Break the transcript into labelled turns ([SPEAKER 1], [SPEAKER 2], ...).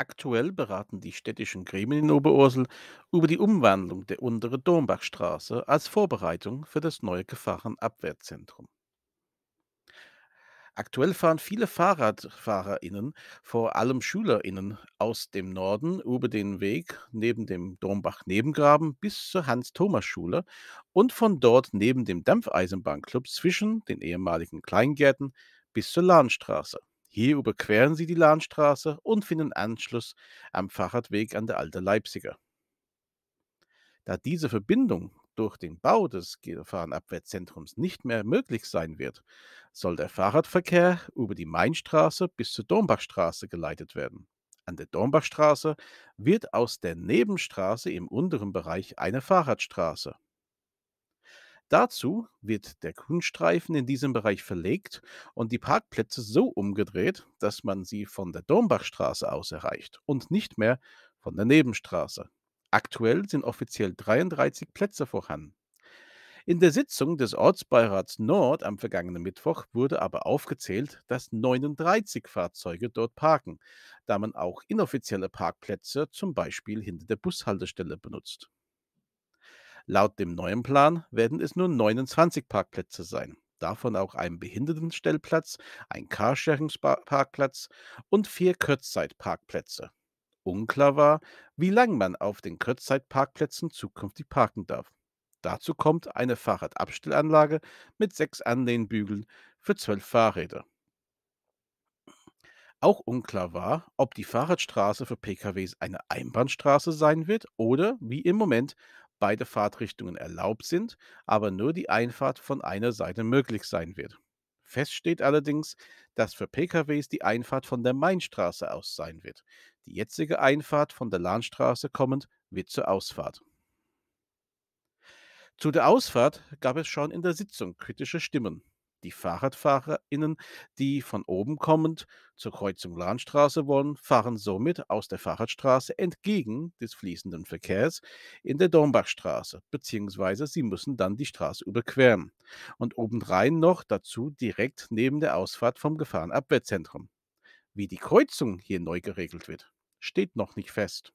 [SPEAKER 1] Aktuell beraten die städtischen Gremien in Oberursel über die Umwandlung der untere Dombachstraße als Vorbereitung für das neue Gefahrenabwehrzentrum. Aktuell fahren viele FahrradfahrerInnen, vor allem SchülerInnen, aus dem Norden über den Weg neben dem Dombach-Nebengraben bis zur Hans-Thomas-Schule und von dort neben dem Dampfeisenbahnclub zwischen den ehemaligen Kleingärten bis zur Lahnstraße. Hier überqueren sie die Lahnstraße und finden Anschluss am Fahrradweg an der Alte Leipziger. Da diese Verbindung durch den Bau des Gefahrenabwehrzentrums nicht mehr möglich sein wird, soll der Fahrradverkehr über die Mainstraße bis zur Dornbachstraße geleitet werden. An der Dornbachstraße wird aus der Nebenstraße im unteren Bereich eine Fahrradstraße. Dazu wird der Grünstreifen in diesem Bereich verlegt und die Parkplätze so umgedreht, dass man sie von der Dombachstraße aus erreicht und nicht mehr von der Nebenstraße. Aktuell sind offiziell 33 Plätze vorhanden. In der Sitzung des Ortsbeirats Nord am vergangenen Mittwoch wurde aber aufgezählt, dass 39 Fahrzeuge dort parken, da man auch inoffizielle Parkplätze zum Beispiel hinter der Bushaltestelle benutzt. Laut dem neuen Plan werden es nur 29 Parkplätze sein, davon auch ein Behindertenstellplatz, ein Carsharing-Parkplatz und vier Kurzzeitparkplätze. Unklar war, wie lange man auf den Kurzzeitparkplätzen zukünftig parken darf. Dazu kommt eine Fahrradabstellanlage mit sechs Anlehnbügeln für zwölf Fahrräder. Auch unklar war, ob die Fahrradstraße für PKWs eine Einbahnstraße sein wird oder, wie im Moment, beide Fahrtrichtungen erlaubt sind, aber nur die Einfahrt von einer Seite möglich sein wird. Fest steht allerdings, dass für PKWs die Einfahrt von der Mainstraße aus sein wird. Die jetzige Einfahrt von der Lahnstraße kommend wird zur Ausfahrt. Zu der Ausfahrt gab es schon in der Sitzung kritische Stimmen. Die FahrradfahrerInnen, die von oben kommend zur Kreuzung Lahnstraße wollen, fahren somit aus der Fahrradstraße entgegen des fließenden Verkehrs in der Dornbachstraße, beziehungsweise sie müssen dann die Straße überqueren. Und obendrein noch dazu direkt neben der Ausfahrt vom Gefahrenabwehrzentrum. Wie die Kreuzung hier neu geregelt wird, steht noch nicht fest.